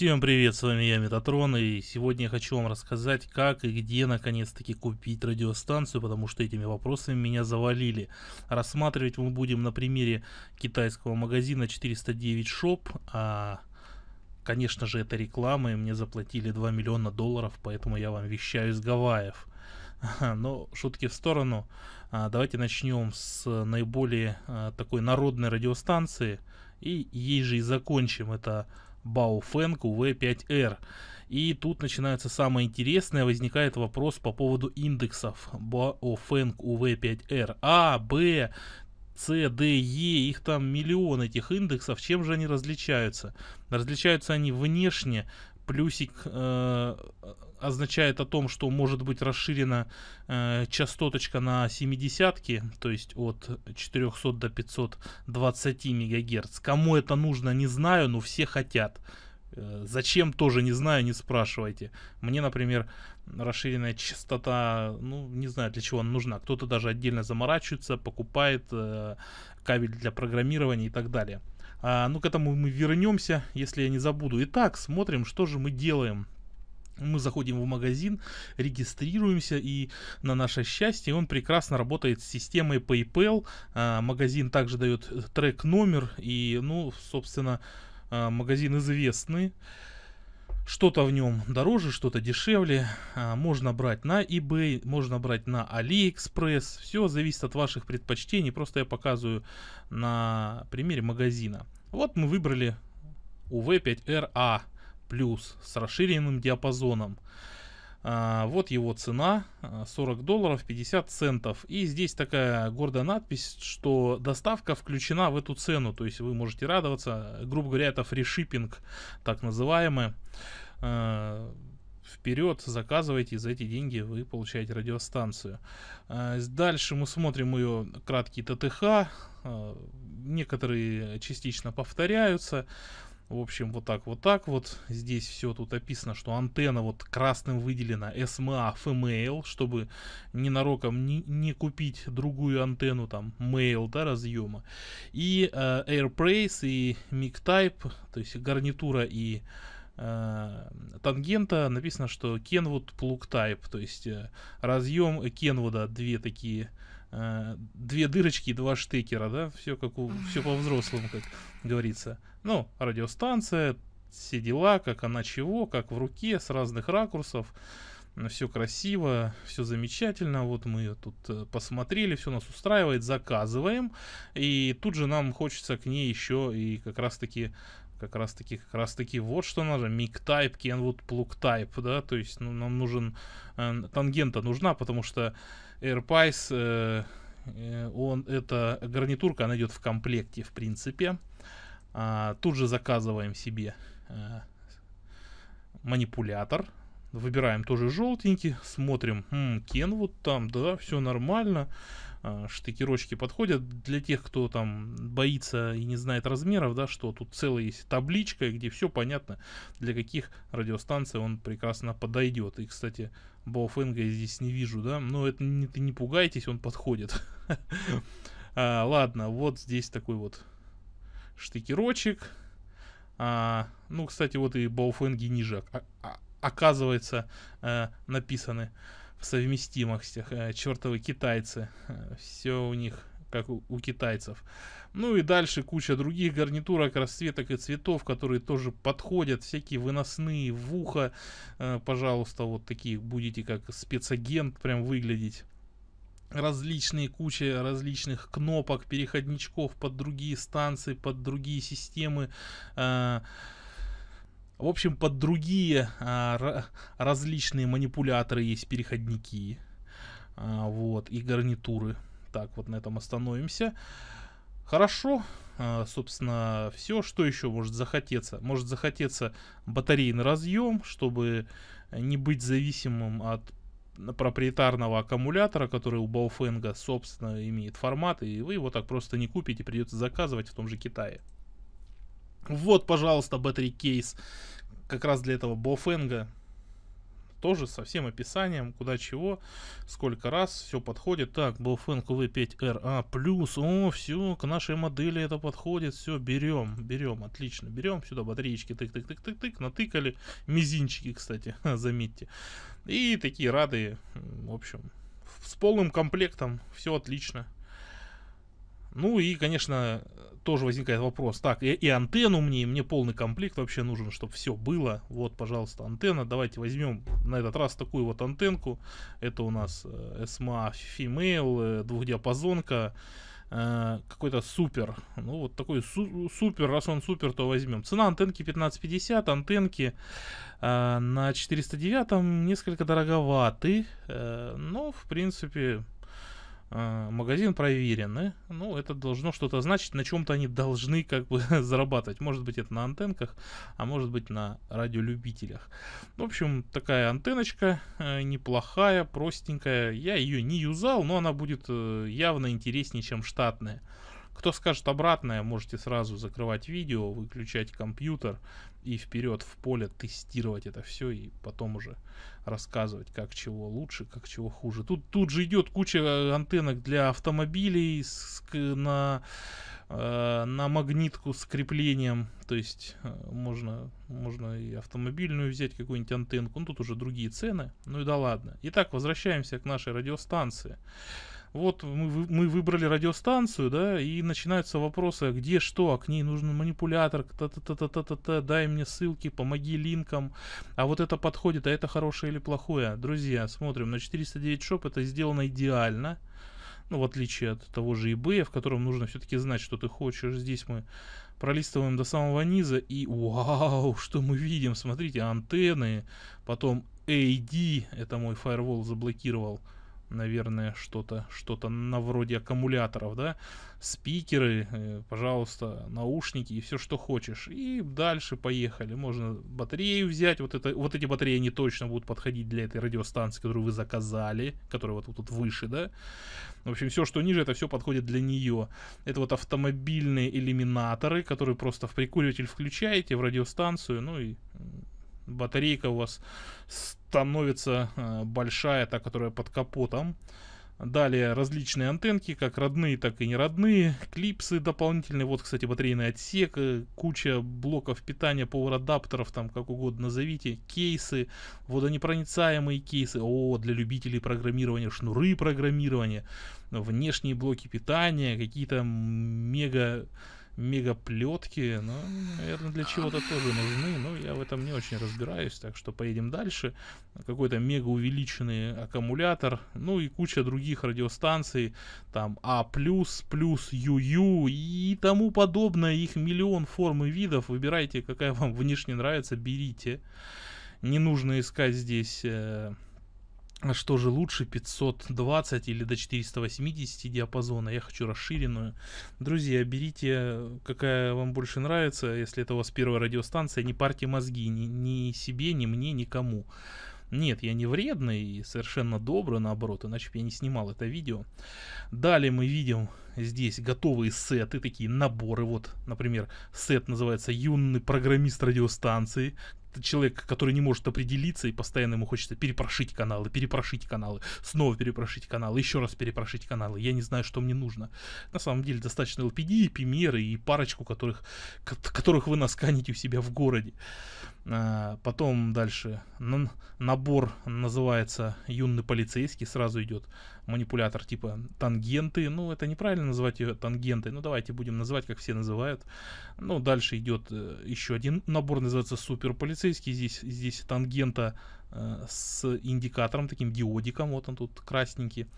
Всем привет, с вами я, Метатрон, и сегодня я хочу вам рассказать, как и где наконец-таки купить радиостанцию, потому что этими вопросами меня завалили. Рассматривать мы будем на примере китайского магазина 409 Shop, а, конечно же, это реклама, и мне заплатили 2 миллиона долларов, поэтому я вам вещаю из Гавайев. Но шутки в сторону, а, давайте начнем с наиболее а, такой народной радиостанции, и ей же и закончим, это Baofeng v 5 r И тут начинается самое интересное, возникает вопрос по поводу индексов Baofeng v 5 r А, Б, С, Д, Е, их там миллион этих индексов, чем же они различаются? Различаются они внешне, плюсик э, означает о том, что может быть расширена э, частоточка на 70 то есть от 400 до 520 МГц. Кому это нужно, не знаю, но все хотят. Э, зачем, тоже не знаю, не спрашивайте. Мне, например, расширенная частота, ну, не знаю, для чего она нужна. Кто-то даже отдельно заморачивается, покупает э, кабель для программирования и так далее. А, ну, к этому мы вернемся, если я не забуду. Итак, смотрим, что же мы делаем мы заходим в магазин, регистрируемся, и на наше счастье он прекрасно работает с системой PayPal. А, магазин также дает э, трек-номер, и, ну, собственно, а, магазин известный. Что-то в нем дороже, что-то дешевле. А, можно брать на eBay, можно брать на AliExpress. Все зависит от ваших предпочтений. Просто я показываю на примере магазина. Вот мы выбрали UV5RA плюс с расширенным диапазоном. А, вот его цена 40 а, долларов 50 центов. И здесь такая гордая надпись, что доставка включена в эту цену. То есть вы можете радоваться. Грубо говоря, это фришиппинг, так называемый. А, вперед, заказывайте, за эти деньги вы получаете радиостанцию. Дальше мы смотрим ее краткий ТТХ, некоторые частично повторяются. В общем, вот так, вот так вот. Здесь все тут описано, что антенна вот красным выделена SMA FML, чтобы ненароком не, не купить другую антенну там mail, да, разъема. И э, AirPrace и MIG-Type, то есть гарнитура и э, тангента написано, что Kenwood Plug Type, то есть э, разъем Kenwood, а, две такие э, э, две дырочки и два штекера, да, все как у, все по-взрослому, как говорится. Ну, радиостанция, все дела, как она чего, как в руке, с разных ракурсов. Все красиво, все замечательно. Вот мы тут э, посмотрели, все нас устраивает, заказываем. И тут же нам хочется к ней еще и как раз-таки как раз таки, как раз таки вот что надо, миг тайп, Kenwood плуг тайп, да, то есть ну, нам нужен, э, тангента нужна, потому что AirPies, э, э, он, это гарнитурка, она идет в комплекте, в принципе, а, тут же заказываем себе э, манипулятор, выбираем тоже желтенький, смотрим, М, «Хм, вот там, да, все нормально, Э, штыкерочки подходят. Для тех, кто там боится и не знает размеров, да, что тут целая есть табличка, где все понятно, для каких радиостанций он прекрасно подойдет. И, кстати, Боуфенга я здесь не вижу, да, но это не, не пугайтесь, он подходит. А, ладно, вот здесь такой вот штыкерочек. А, ну, кстати, вот и Боуфенги ниже а, оказывается э, написаны в совместимостях. Э, Чертовы китайцы. Э, Все у них как у, у китайцев. Ну и дальше куча других гарнитурок, расцветок и цветов, которые тоже подходят. Всякие выносные в ухо. Э, пожалуйста, вот такие будете как спецагент прям выглядеть различные кучи различных кнопок, переходничков под другие станции, под другие системы. Э, в общем, под другие а, различные манипуляторы есть переходники. А, вот, и гарнитуры. Так, вот на этом остановимся. Хорошо. А, собственно, все, что еще может захотеться. Может захотеться батарейный разъем, чтобы не быть зависимым от проприетарного аккумулятора, который у Бауфенга, собственно, имеет формат, и вы его так просто не купите, придется заказывать в том же Китае. Вот, пожалуйста, battery кейс. Как раз для этого Бофенга. Тоже со всем описанием, куда чего, сколько раз, все подходит. Так, Бофенг V5RA+, плюс, о, все, к нашей модели это подходит, все, берем, берем, отлично, берем, сюда батареечки, тык-тык-тык-тык-тык, натыкали, мизинчики, кстати, заметьте. И такие рады, в общем, с полным комплектом, все отлично. Ну и, конечно, тоже возникает вопрос. Так, и, и антенну мне, и мне полный комплект вообще нужен, чтобы все было. Вот, пожалуйста, антенна. Давайте возьмем на этот раз такую вот антенку. Это у нас э, SMA Female, э, двухдиапазонка. Uh, какой-то супер. Ну, вот такой су супер, раз он супер, то возьмем. Цена антенки 1550, антенки uh, на 409 несколько дороговаты, uh, но, ну, в принципе, а, магазин проверены. Ну, это должно что-то значить. На чем-то они должны как бы зарабатывать. Может быть, это на антенках, а может быть, на радиолюбителях. В общем, такая антенночка э, неплохая, простенькая. Я ее не юзал, но она будет э, явно интереснее, чем штатная. Кто скажет обратное, можете сразу закрывать видео, выключать компьютер и вперед в поле тестировать это все и потом уже рассказывать, как чего лучше, как чего хуже. Тут, тут же идет куча антеннок для автомобилей с, на, э, на магнитку с креплением. То есть э, можно, можно и автомобильную взять какую-нибудь антенку. Ну тут уже другие цены. Ну и да ладно. Итак, возвращаемся к нашей радиостанции вот мы, мы выбрали радиостанцию, да, и начинаются вопросы, а где что, а к ней нужен манипулятор, та -та -та -та -та -та, дай мне ссылки, помоги линкам, а вот это подходит, а это хорошее или плохое. Друзья, смотрим, на 409 Shop это сделано идеально, ну, в отличие от того же eBay, в котором нужно все-таки знать, что ты хочешь. Здесь мы пролистываем до самого низа, и вау, что мы видим, смотрите, антенны, потом AD, это мой фаервол заблокировал, наверное, что-то, что-то на вроде аккумуляторов, да, спикеры, э, пожалуйста, наушники и все, что хочешь. И дальше поехали. Можно батарею взять, вот, это, вот эти батареи не точно будут подходить для этой радиостанции, которую вы заказали, которая вот тут вот выше, да. В общем, все, что ниже, это все подходит для нее. Это вот автомобильные иллюминаторы, которые просто в прикуриватель включаете в радиостанцию, ну и батарейка у вас становится э, большая, та, которая под капотом. Далее различные антенки, как родные, так и не родные, клипсы дополнительные, вот, кстати, батарейный отсек, э, куча блоков питания, адаптеров там, как угодно назовите, кейсы, водонепроницаемые кейсы, о, для любителей программирования, шнуры программирования, внешние блоки питания, какие-то мега мегаплетки, ну, наверное, для чего-то тоже нужны, но я в этом не очень разбираюсь, так что поедем дальше. Какой-то мега увеличенный аккумулятор, ну и куча других радиостанций, там А+, плюс, ЮЮ и тому подобное, их миллион форм и видов, выбирайте, какая вам внешне нравится, берите. Не нужно искать здесь... Э, а что же лучше 520 или до 480 диапазона я хочу расширенную друзья берите какая вам больше нравится если это у вас первая радиостанция не парьте мозги ни, ни себе ни мне никому нет, я не вредный и совершенно добрый, наоборот, иначе бы я не снимал это видео. Далее мы видим здесь готовые сеты, такие наборы. Вот, например, сет называется «Юный программист радиостанции», человек, который не может определиться и постоянно ему хочется перепрошить каналы, перепрошить каналы, снова перепрошить каналы, еще раз перепрошить каналы. Я не знаю, что мне нужно. На самом деле достаточно LPD, примеры и парочку, которых, которых вы насканите у себя в городе. А, потом дальше набор называется «Юный полицейский», сразу идет манипулятор типа тангенты. Ну, это неправильно называть ее тангентой, ну давайте будем называть, как все называют. Ну, дальше идет э, еще один набор, называется супер полицейский. Здесь, здесь тангента Э, с индикатором, таким диодиком, вот он тут красненький.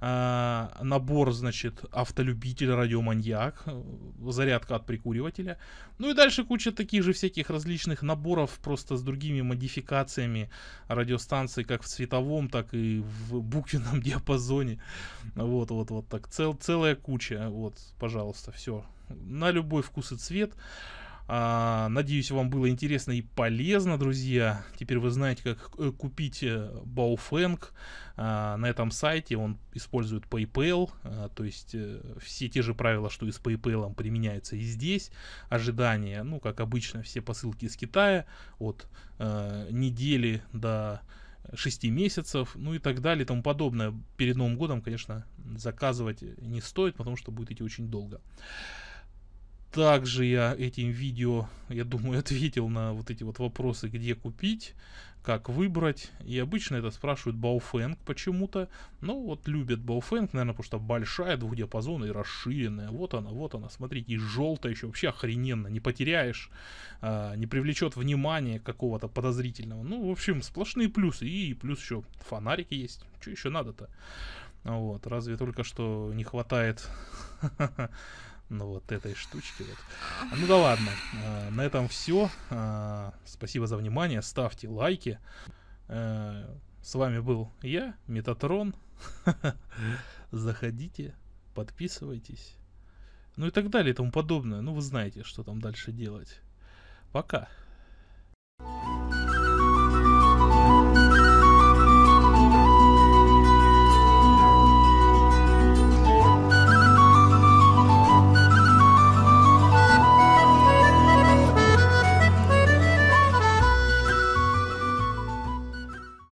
Э, набор, значит, автолюбитель, радиоманьяк, зарядка от прикуривателя. Ну и дальше куча таких же всяких различных наборов, просто с другими модификациями радиостанции, как в цветовом, так и в буквенном диапазоне. Вот, вот, вот так. Цел, целая куча, вот, пожалуйста, все. На любой вкус и цвет. А, надеюсь, вам было интересно и полезно, друзья. Теперь вы знаете, как э, купить Бауфэнг э, на этом сайте. Он использует PayPal, а, то есть э, все те же правила, что и с PayPal применяются и здесь. Ожидания, ну, как обычно, все посылки из Китая от недели до 6 месяцев, ну и так далее и тому подобное. Перед Новым годом, конечно, заказывать не стоит, потому что будет идти очень долго. Также я этим видео, я думаю, ответил на вот эти вот вопросы, где купить, как выбрать. И обычно это спрашивают Бауфенг почему-то. Ну вот любят Бауфенг, наверное, потому что большая, двухдиапазонная и расширенная. Вот она, вот она, смотрите, и желтая еще вообще охрененно. Не потеряешь, а, не привлечет внимания какого-то подозрительного. Ну, в общем, сплошные плюсы. И плюс еще фонарики есть. Что еще надо-то? Вот, разве только что не хватает ну, вот этой штучки. Вот. А, ну да ладно, э, на этом все. Э, спасибо за внимание, ставьте лайки. Э, с вами был я, Метатрон. Заходите, подписывайтесь. Ну и так далее и тому подобное. Ну вы знаете, что там дальше делать. Пока.